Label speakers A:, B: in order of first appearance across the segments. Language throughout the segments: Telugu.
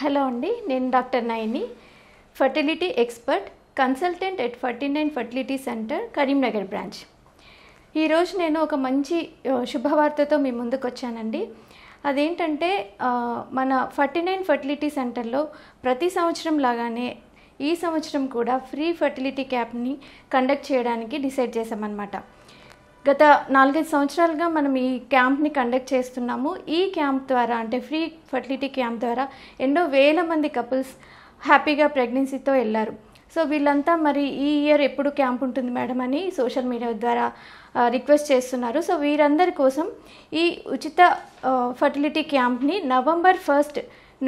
A: హలో అండి నేను doctor Nayani fertility expert consultant at forty nine fertility centre Karimnagar branch ఈరోజు నేను ఒక మంచి శుభవార్తతో మీ ముందుకు వచ్చానండి అదేంటంటే మన ఫర్టీ నైన్ ఫర్టిలిటీ సెంటర్లో ప్రతి సంవత్సరం లాగానే ఈ సంవత్సరం కూడా ఫ్రీ ఫర్టిలిటీ క్యాప్ని కండక్ట్ చేయడానికి డిసైడ్ చేశామన్నమాట గత నాలుగైదు సంవత్సరాలుగా మనం ఈ క్యాంప్ని కండక్ట్ చేస్తున్నాము ఈ క్యాంప్ ద్వారా అంటే ఫ్రీ ఫర్టిలిటీ క్యాంప్ ద్వారా ఎన్నో వేల మంది కపుల్స్ హ్యాపీగా ప్రెగ్నెన్సీతో వెళ్ళారు సో వీళ్ళంతా మరి ఈ ఇయర్ ఎప్పుడు క్యాంప్ ఉంటుంది మేడం అని సోషల్ మీడియా ద్వారా రిక్వెస్ట్ చేస్తున్నారు సో వీరందరి కోసం ఈ ఉచిత ఫర్టిలిటీ క్యాంప్ని నవంబర్ ఫస్ట్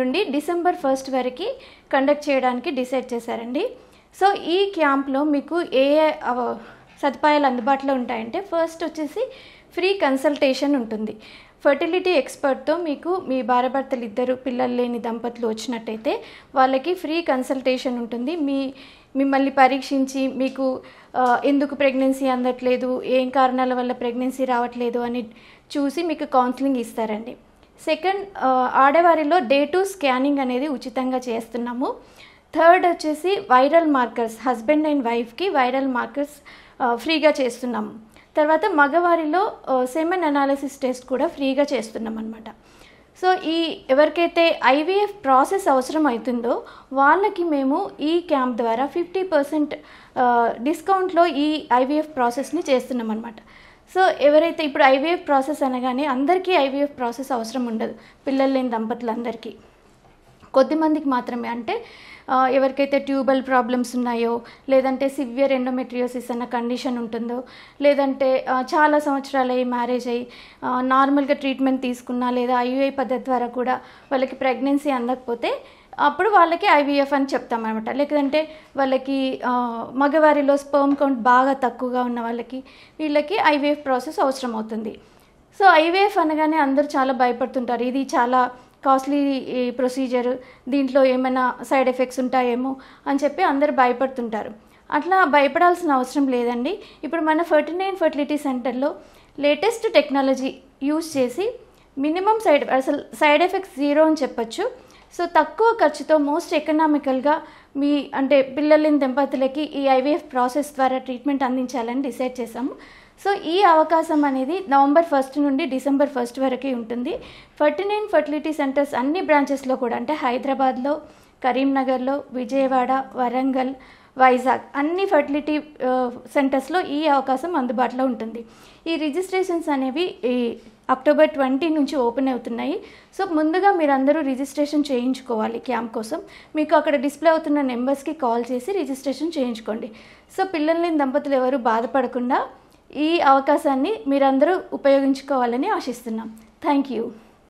A: నుండి డిసెంబర్ ఫస్ట్ వరకు కండక్ట్ చేయడానికి డిసైడ్ చేశారండి సో ఈ క్యాంప్లో మీకు ఏ సదుపాయాలు అందుబాటులో ఉంటాయంటే ఫస్ట్ వచ్చేసి ఫ్రీ కన్సల్టేషన్ ఉంటుంది ఫర్టిలిటీ ఎక్స్పర్ట్తో మీకు మీ భార్యభర్తలు ఇద్దరు పిల్లలు లేని దంపతులు వచ్చినట్టయితే వాళ్ళకి ఫ్రీ కన్సల్టేషన్ ఉంటుంది మీ మిమ్మల్ని పరీక్షించి మీకు ఎందుకు ప్రెగ్నెన్సీ అందట్లేదు ఏం కారణాల వల్ల ప్రెగ్నెన్సీ రావట్లేదు అని చూసి మీకు కౌన్సిలింగ్ ఇస్తారండి సెకండ్ ఆడవారిలో డే టు స్కానింగ్ అనేది ఉచితంగా చేస్తున్నాము థర్డ్ వచ్చేసి వైరల్ మార్కర్స్ హస్బెండ్ అండ్ వైఫ్కి వైరల్ మార్కర్స్ ఫ్రీగా చేస్తున్నాం తర్వాత మగవారిలో సెమెన్ అనాలిసిస్ టెస్ట్ కూడా ఫ్రీగా చేస్తున్నాం అనమాట సో ఈ ఎవరికైతే ఐవీఎఫ్ ప్రాసెస్ అవసరం అవుతుందో వాళ్ళకి మేము ఈ క్యాంప్ ద్వారా ఫిఫ్టీ పర్సెంట్ డిస్కౌంట్లో ఈ ఐవీఎఫ్ ప్రాసెస్ని చేస్తున్నాం అనమాట సో ఎవరైతే ఇప్పుడు ఐవీఎఫ్ ప్రాసెస్ అనగానే అందరికీ ఐవీఎఫ్ ప్రాసెస్ అవసరం ఉండదు పిల్లలు లేని దంపతులందరికీ కొద్దిమందికి మాత్రమే అంటే ఎవరికైతే ట్యూబ్వెల్ ప్రాబ్లమ్స్ ఉన్నాయో లేదంటే సివియర్ ఎండోమెట్రియోసిస్ అన్న కండిషన్ ఉంటుందో లేదంటే చాలా సంవత్సరాలు అయ్యి మ్యారేజ్ అయ్యి నార్మల్గా ట్రీట్మెంట్ తీసుకున్నా లేదా ఐయుఐ పద్ధతి ద్వారా కూడా వాళ్ళకి ప్రెగ్నెన్సీ అందకపోతే అప్పుడు వాళ్ళకి ఐవీఎఫ్ అని చెప్తామన్నమాట లేదంటే వాళ్ళకి మగవారిలో స్పర్మ్ కౌంట్ బాగా తక్కువగా ఉన్న వాళ్ళకి వీళ్ళకి ఐవీఎఫ్ ప్రాసెస్ అవసరం అవుతుంది సో ఐవీఎఫ్ అనగానే అందరూ చాలా భయపడుతుంటారు ఇది చాలా కాస్ట్లీ ప్రొసీజర్ దీంట్లో ఏమైనా సైడ్ ఎఫెక్ట్స్ ఉంటాయేమో అని చెప్పి అందరు భయపడుతుంటారు అట్లా భయపడాల్సిన అవసరం లేదండి ఇప్పుడు మన ఫర్టీ నైన్ ఫర్టిలిటీ సెంటర్లో లేటెస్ట్ టెక్నాలజీ యూజ్ చేసి మినిమం సైడ్ అసలు సైడ్ ఎఫెక్ట్స్ జీరో అని చెప్పొచ్చు సో తక్కువ ఖర్చుతో మోస్ట్ ఎకనామికల్గా మీ అంటే పిల్లలని దంపతులకి ఈ ఐవీఎఫ్ ప్రాసెస్ ద్వారా ట్రీట్మెంట్ అందించాలని డిసైడ్ చేశాము సో ఈ అవకాశం అనేది నవంబర్ ఫస్ట్ నుండి డిసెంబర్ ఫస్ట్ వరకే ఉంటుంది ఫర్టీ నైన్ ఫర్టిలిటీ సెంటర్స్ అన్ని బ్రాంచెస్లో కూడా అంటే హైదరాబాద్లో కరీంనగర్లో విజయవాడ వరంగల్ వైజాగ్ అన్ని ఫర్టిలిటీ సెంటర్స్లో ఈ అవకాశం అందుబాటులో ఉంటుంది ఈ రిజిస్ట్రేషన్స్ అనేవి ఈ అక్టోబర్ ట్వంటీ నుంచి ఓపెన్ అవుతున్నాయి సో ముందుగా మీరందరూ రిజిస్ట్రేషన్ చేయించుకోవాలి క్యాంప్ కోసం మీకు అక్కడ డిస్ప్లే అవుతున్న నెంబర్స్కి కాల్ చేసి రిజిస్ట్రేషన్ చేయించుకోండి సో పిల్లల్ని దంపతులు ఎవరు బాధపడకుండా ఈ అవకాశాన్ని మీరందరూ ఉపయోగించుకోవాలని ఆశిస్తున్నాం థ్యాంక్ యూ